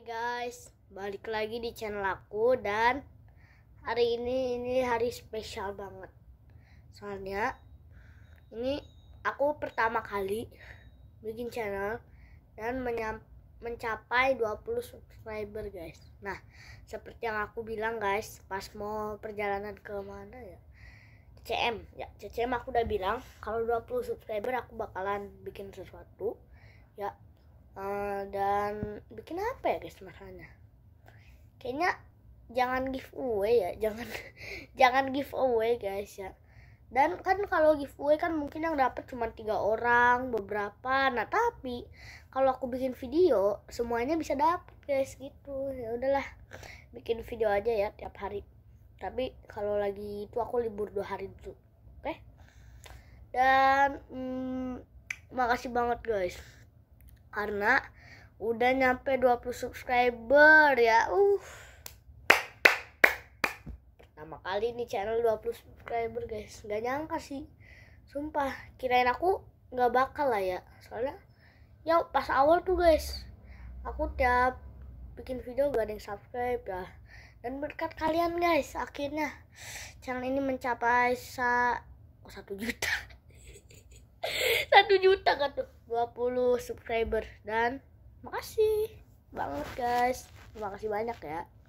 Hai guys, balik lagi di channel aku dan hari ini ini hari spesial banget. Soalnya ini aku pertama kali bikin channel dan mencapai 20 subscriber guys. Nah, seperti yang aku bilang guys, pas mau perjalanan ke mana ya? CCM. Ya, CCM aku udah bilang kalau 20 subscriber aku bakalan bikin sesuatu Eh, dan bikin apa ya guys makanya kayaknya jangan giveaway ya jangan jangan giveaway guys ya dan kan kalau giveaway kan mungkin yang dapat cuma tiga orang beberapa nah tapi kalau aku bikin video semuanya bisa dapat guys gitu ya udahlah bikin video aja ya tiap hari tapi kalau lagi itu aku libur dua hari itu oke okay? dan hmm, makasih banget guys karena udah nyampe 20 subscriber ya. Uh. Pertama kali nih channel 20 subscriber guys. nggak nyangka sih. Sumpah, kirain aku nggak bakal lah ya. Soalnya ya pas awal tuh guys, aku tiap bikin video gak ada yang subscribe ya dan berkat kalian guys akhirnya channel ini mencapai sa oh, 1 juta satu juta gak tuh 20 subscriber dan makasih banget guys. Terima kasih banyak ya.